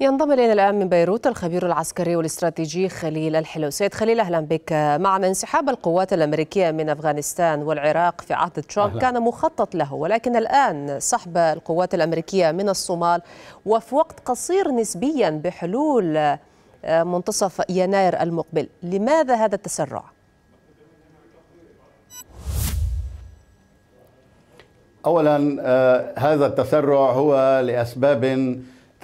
ينضم الينا الان من بيروت الخبير العسكري والاستراتيجي خليل الحلو. سيد خليل اهلا بك. مع انسحاب القوات الامريكيه من افغانستان والعراق في عهد ترامب أهلا. كان مخطط له ولكن الان سحب القوات الامريكيه من الصومال وفي وقت قصير نسبيا بحلول آه، منتصف يناير المقبل، لماذا هذا التسرع؟ اولا آه، هذا التسرع هو لاسباب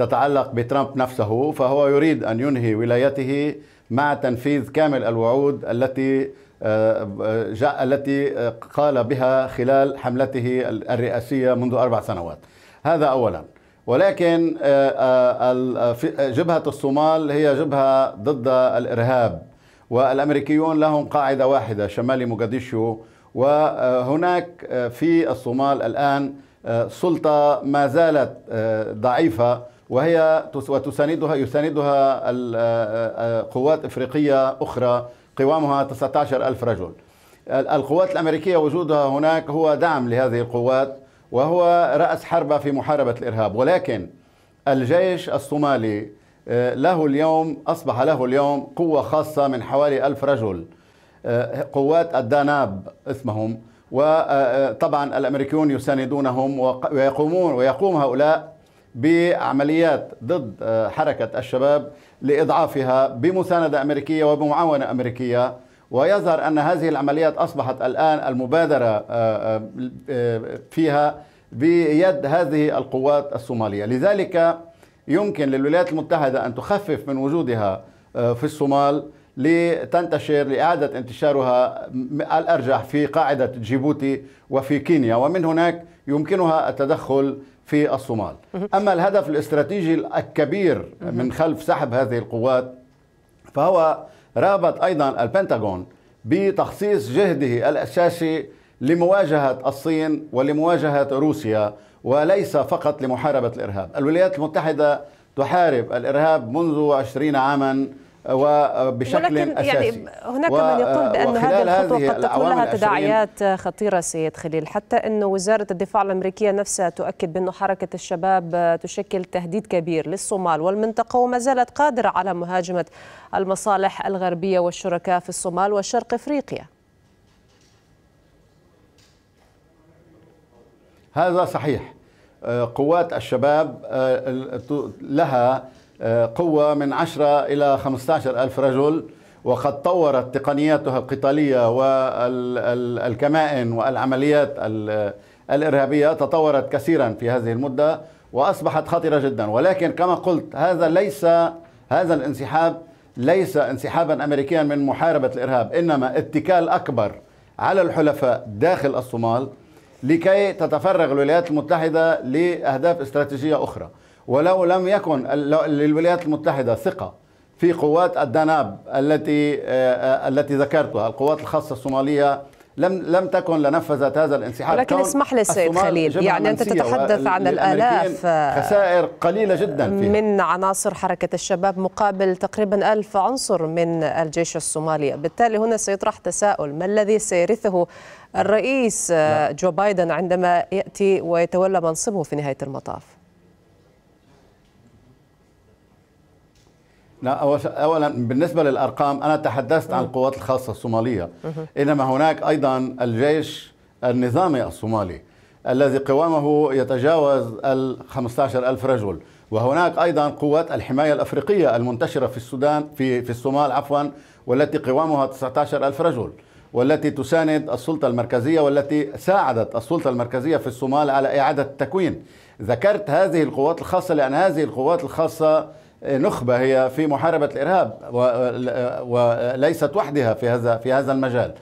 تتعلق بترامب نفسه فهو يريد أن ينهي ولايته مع تنفيذ كامل الوعود التي آه، جاء التي قال بها خلال حملته الرئاسية منذ أربع سنوات هذا أولا ولكن آه، آه، جبهة الصومال هي جبهة ضد الإرهاب والأمريكيون لهم قاعدة واحدة شمال مقديشو وهناك في الصومال الآن سلطة ما زالت ضعيفة وهي وتساندها يساندها قوات إفريقية أخرى قوامها 19 ألف رجل القوات الأمريكية وجودها هناك هو دعم لهذه القوات وهو رأس حربة في محاربة الإرهاب ولكن الجيش الصومالي له اليوم أصبح له اليوم قوة خاصة من حوالي ألف رجل قوات الداناب اسمهم وطبعا الأمريكيون يساندونهم ويقومون ويقوم هؤلاء بعمليات ضد آه، حركة الشباب لإضعافها بمساندة أمريكية وبمعاونة أمريكية ويظهر أن هذه العمليات أصبحت الآن المبادرة آه، آه، فيها بيد هذه القوات الصومالية لذلك يمكن للولايات المتحدة أن تخفف من وجودها في الصومال لتنتشر لإعادة انتشارها الأرجح في قاعدة جيبوتي وفي كينيا ومن هناك يمكنها التدخل في الصومال أما الهدف الاستراتيجي الكبير من خلف سحب هذه القوات فهو رغبة أيضا البنتاغون بتخصيص جهده الأساسي لمواجهة الصين ولمواجهة روسيا وليس فقط لمحاربة الإرهاب الولايات المتحدة تحارب الإرهاب منذ عشرين عاماً وبشكل ولكن يعني أساسي يعني هناك من يقول بأن هذه الخطوة قد تكون لها تداعيات خطيرة سيد خليل حتى أن وزارة الدفاع الأمريكية نفسها تؤكد بأن حركة الشباب تشكل تهديد كبير للصومال والمنطقة وما زالت قادرة على مهاجمة المصالح الغربية والشركاء في الصومال وشرق إفريقيا هذا صحيح آه، قوات الشباب آه، لها آه، قوة من 10 إلى 15 ألف رجل وقد طورت تقنياتها القتالية والكمائن والعمليات الإرهابية تطورت كثيرا في هذه المدة وأصبحت خطرة جدا ولكن كما قلت هذا ليس هذا الانسحاب ليس انسحابا أمريكيا من محاربة الإرهاب إنما اتكال أكبر على الحلفاء داخل الصومال لكي تتفرغ الولايات المتحدة لأهداف استراتيجية أخرى ولو لم يكن للولايات المتحدة ثقة في قوات الدناب التي آه، آه، التي ذكرتها القوات الخاصة الصومالية لم لم تكن لنفذت هذا الانسحاب ولكن اسمح لي السيد خليل يعني انت تتحدث عن الالاف آه، خسائر قليله جدا فيها من عناصر حركه الشباب مقابل تقريبا ألف عنصر من الجيش الصومالي بالتالي هنا سيطرح تساؤل ما الذي سيرثه الرئيس جو بايدن عندما ياتي ويتولى منصبه في نهايه المطاف لا اولا بالنسبه للارقام انا تحدثت عن القوات الخاصه الصوماليه انما هناك ايضا الجيش النظامي الصومالي الذي قوامه يتجاوز ال ألف رجل وهناك أيضا قوات الحماية الأفريقية المنتشرة في السودان في, في الصومال عفوا والتي قوامها 19000 ألف رجل والتي تساند السلطة المركزية والتي ساعدت السلطة المركزية في الصومال على إعادة التكوين ذكرت هذه القوات الخاصة لأن هذه القوات الخاصة نخبه هي في محاربه الارهاب وليست وحدها في هذا في هذا المجال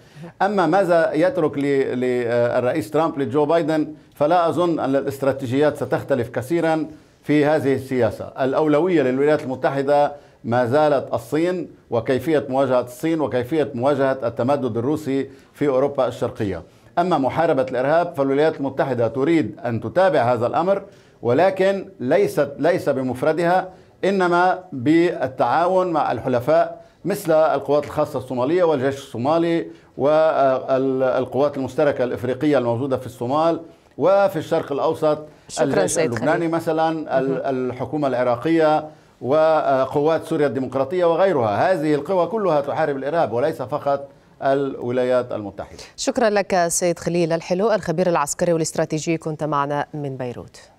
اما ماذا يترك للرئيس ترامب لجو بايدن فلا اظن ان الاستراتيجيات ستختلف كثيرا في هذه السياسه الاولويه للولايات المتحده ما زالت الصين وكيفيه مواجهه الصين وكيفيه مواجهه التمدد الروسي في اوروبا الشرقيه اما محاربه الارهاب فالولايات المتحده تريد ان تتابع هذا الامر ولكن ليست ليس بمفردها إنما بالتعاون مع الحلفاء مثل القوات الخاصة الصومالية والجيش الصومالي والقوات المشتركة الإفريقية الموجودة في الصومال وفي الشرق الأوسط الجيش اللبناني خليل. مثلا الحكومة العراقية وقوات سوريا الديمقراطية وغيرها هذه القوى كلها تحارب الإرهاب وليس فقط الولايات المتحدة شكرا لك سيد خليل الحلو الخبير العسكري والاستراتيجي كنت معنا من بيروت